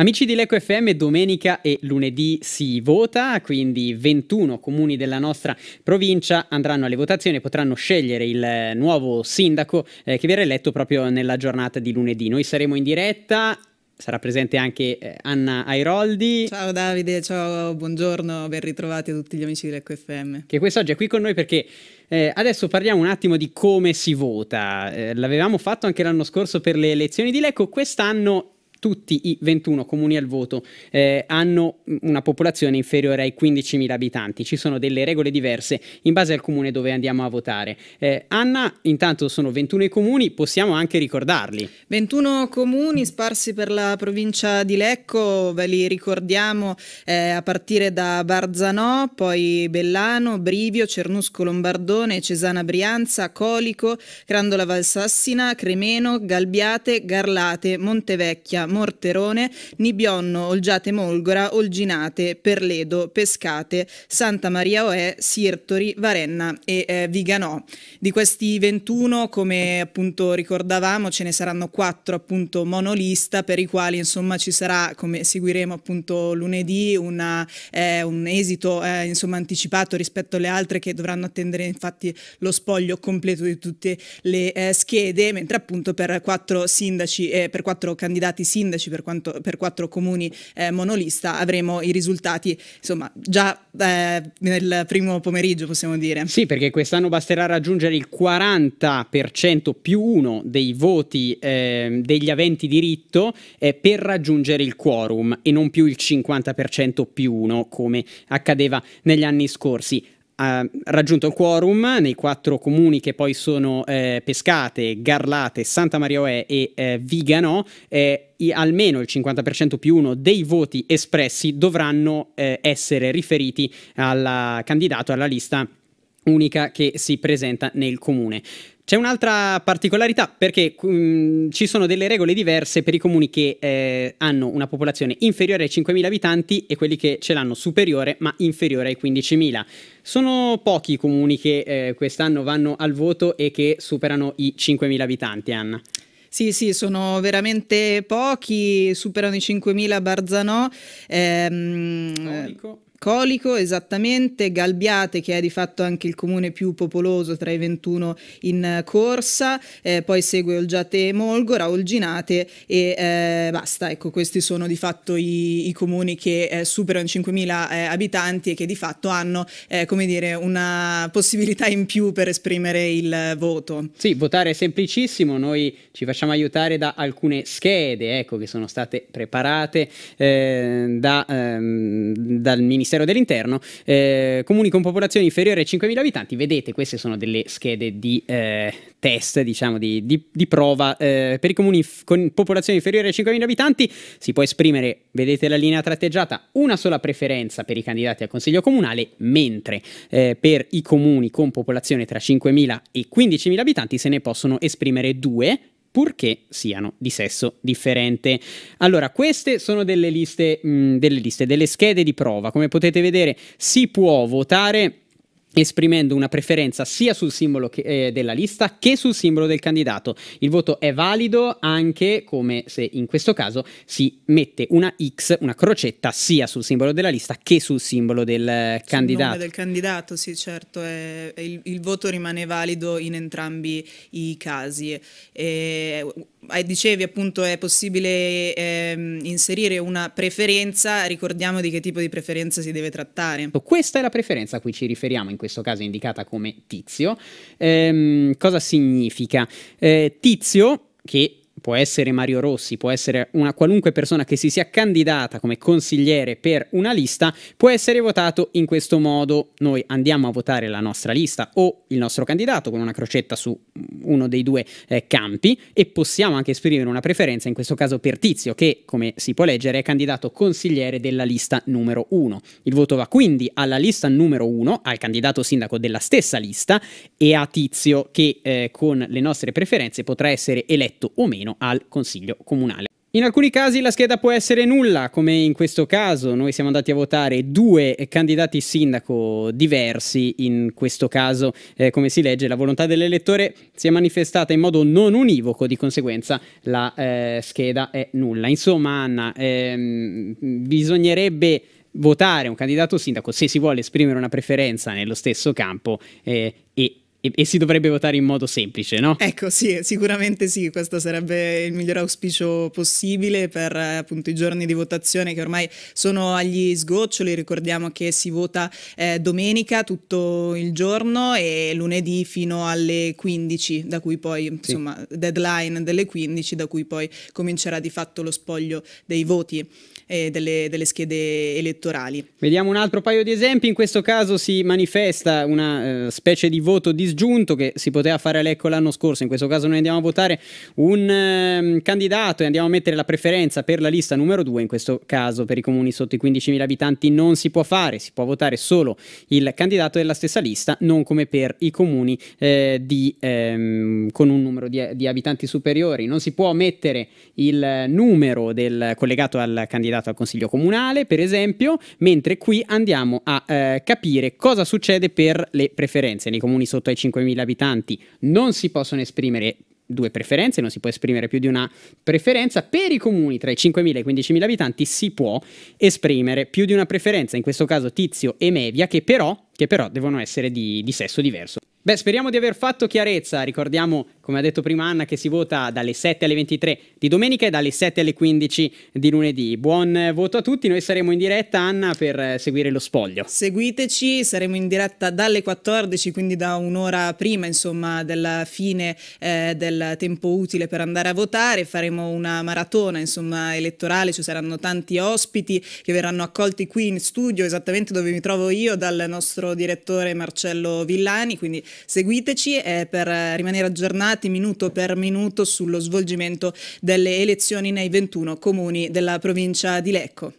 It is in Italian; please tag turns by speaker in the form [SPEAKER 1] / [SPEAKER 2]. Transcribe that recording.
[SPEAKER 1] Amici di Leco FM, domenica e lunedì si vota, quindi 21 comuni della nostra provincia andranno alle votazioni e potranno scegliere il nuovo sindaco eh, che verrà eletto proprio nella giornata di lunedì. Noi saremo in diretta sarà presente anche eh, Anna Airoldi.
[SPEAKER 2] Ciao Davide, ciao, buongiorno, ben ritrovati a tutti gli amici dell'Ecco FM.
[SPEAKER 1] Che quest'oggi è qui con noi perché eh, adesso parliamo un attimo di come si vota. Eh, l'avevamo fatto anche l'anno scorso per le elezioni di Lecco, quest'anno tutti i 21 comuni al voto eh, hanno una popolazione inferiore ai 15.000 abitanti. Ci sono delle regole diverse in base al comune dove andiamo a votare. Eh, Anna, intanto sono 21 i comuni, possiamo anche ricordarli.
[SPEAKER 2] 21 comuni sparsi per la provincia di Lecco, ve li ricordiamo eh, a partire da Barzanò, poi Bellano, Brivio, Cernusco Lombardone, Cesana Brianza, Colico, Crandola Valsassina, Cremeno, Galbiate, Garlate, Montevecchia, Morterone, Nibionno, Olgiate Molgora, Olginate, Perledo, Pescate, Santa Maria Oè, Sirtori, Varenna e eh, Viganò. Di questi 21, come appunto ricordavamo, ce ne saranno 4 appunto monolista per i quali insomma ci sarà, come seguiremo appunto lunedì, una, eh, un esito eh, insomma anticipato rispetto alle altre che dovranno attendere infatti lo spoglio completo di tutte le eh, schede, mentre appunto per quattro sindaci e eh, per quattro candidati sindaci sindaci per, quanto, per quattro comuni eh, monolista, avremo i risultati insomma già eh, nel primo
[SPEAKER 1] pomeriggio possiamo dire. Sì, perché quest'anno basterà raggiungere il 40% più uno dei voti eh, degli aventi diritto eh, per raggiungere il quorum e non più il 50% più uno come accadeva negli anni scorsi ha raggiunto il quorum nei quattro comuni che poi sono eh, Pescate, Garlate, Santa Maria Marioè e eh, Vigano, eh, i, almeno il 50% più uno dei voti espressi dovranno eh, essere riferiti al candidato alla lista unica che si presenta nel comune. C'è un'altra particolarità perché um, ci sono delle regole diverse per i comuni che eh, hanno una popolazione inferiore ai 5.000 abitanti e quelli che ce l'hanno superiore ma inferiore ai 15.000. Sono pochi i comuni che eh, quest'anno vanno al voto e che superano i 5.000 abitanti, Anna.
[SPEAKER 2] Sì, sì, sono veramente pochi, superano i 5.000 Barzanò. Ehm, Onico. Colico, esattamente, Galbiate che è di fatto anche il comune più popoloso tra i 21 in eh, corsa, eh, poi segue Olgiate e Molgora, Olginate e eh, basta, ecco questi sono di fatto i, i comuni che eh, superano i 5.000 eh, abitanti e che di fatto hanno eh, come dire, una possibilità in più per esprimere il voto.
[SPEAKER 1] Sì, votare è semplicissimo, noi ci facciamo aiutare da alcune schede ecco, che sono state preparate da, ehm, dal Ministero Ministero dell'Interno, eh, comuni con popolazione inferiore ai 5.000 abitanti, vedete queste sono delle schede di eh, test, diciamo di, di, di prova, eh, per i comuni con popolazione inferiore ai 5.000 abitanti si può esprimere, vedete la linea tratteggiata, una sola preferenza per i candidati al Consiglio Comunale, mentre eh, per i comuni con popolazione tra 5.000 e 15.000 abitanti se ne possono esprimere due purché siano di sesso differente. Allora, queste sono delle liste, mh, delle liste, delle schede di prova. Come potete vedere, si può votare esprimendo una preferenza sia sul simbolo che, eh, della lista che sul simbolo del candidato. Il voto è valido anche come se in questo caso si mette una X, una crocetta, sia sul simbolo della lista che sul simbolo del eh, sul candidato. del
[SPEAKER 2] candidato, sì, certo, è il, il, voto rimane valido in entrambi i casi. E, eh, dicevi appunto è possibile ehm, inserire una
[SPEAKER 1] preferenza, ricordiamo di che tipo di preferenza si deve trattare. Ecco, questa è la preferenza a cui ci riferiamo, in questo caso indicata come tizio. Ehm, cosa significa? Eh, tizio che può essere Mario Rossi, può essere una qualunque persona che si sia candidata come consigliere per una lista, può essere votato in questo modo. Noi andiamo a votare la nostra lista o il nostro candidato con una crocetta su uno dei due eh, campi e possiamo anche esprimere una preferenza, in questo caso per Tizio, che come si può leggere è candidato consigliere della lista numero 1. Il voto va quindi alla lista numero 1, al candidato sindaco della stessa lista e a Tizio che eh, con le nostre preferenze potrà essere eletto o meno al Consiglio Comunale. In alcuni casi la scheda può essere nulla, come in questo caso noi siamo andati a votare due candidati sindaco diversi, in questo caso eh, come si legge la volontà dell'elettore si è manifestata in modo non univoco, di conseguenza la eh, scheda è nulla. Insomma Anna, ehm, bisognerebbe votare un candidato sindaco se si vuole esprimere una preferenza nello stesso campo eh, e e, e, si dovrebbe votare in modo semplice, no?
[SPEAKER 2] Ecco, sì, sicuramente sì, questo sarebbe il miglior auspicio possibile per appunto i giorni di votazione che ormai sono agli sgoccioli, ricordiamo che si vota eh, domenica tutto il giorno e lunedì fino alle 15, da cui poi, sì. insomma, deadline delle 15, da cui poi comincerà di fatto lo spoglio dei voti eh, delle, delle, schede elettorali.
[SPEAKER 1] Vediamo un altro paio di esempi, in questo caso si manifesta una eh, specie di voto disgiunto che si poteva fare all'ecco l'anno scorso, in questo caso noi andiamo a votare un eh, candidato e andiamo a mettere la preferenza per la lista numero 2, in questo caso per i comuni sotto i 15.000 abitanti non si può fare, si può votare solo il candidato della stessa lista, non come per i comuni eh, di, ehm, con un numero di, di abitanti superiori, non si può mettere il numero del, collegato al candidato affidato al Consiglio Comunale, per esempio, mentre qui andiamo a eh, capire cosa succede per le preferenze. Nei comuni sotto ai 5.000 abitanti non si possono esprimere due preferenze, non si può esprimere più di una preferenza, per i comuni tra i 5.000 e i 15.000 abitanti si può esprimere più di una preferenza, in questo caso Tizio e Media, che però, che però devono essere di, di sesso diverso. Beh, speriamo di aver fatto chiarezza. Ricordiamo, come ha detto prima Anna, che si vota dalle 7 alle 23 di domenica e dalle 7 alle 15 di lunedì. Buon voto a tutti. Noi saremo in diretta, Anna, per seguire lo spoglio.
[SPEAKER 2] Seguiteci, saremo in diretta dalle 14, quindi da un'ora prima, insomma, della fine eh, del tempo utile per andare a votare. Faremo una maratona, insomma, elettorale. Ci saranno tanti ospiti che verranno accolti qui in studio, esattamente dove mi trovo io, dal nostro direttore Marcello Villani. Quindi seguiteci eh, per rimanere aggiornati minuto per minuto sullo svolgimento delle elezioni nei 21 comuni della provincia di Lecco.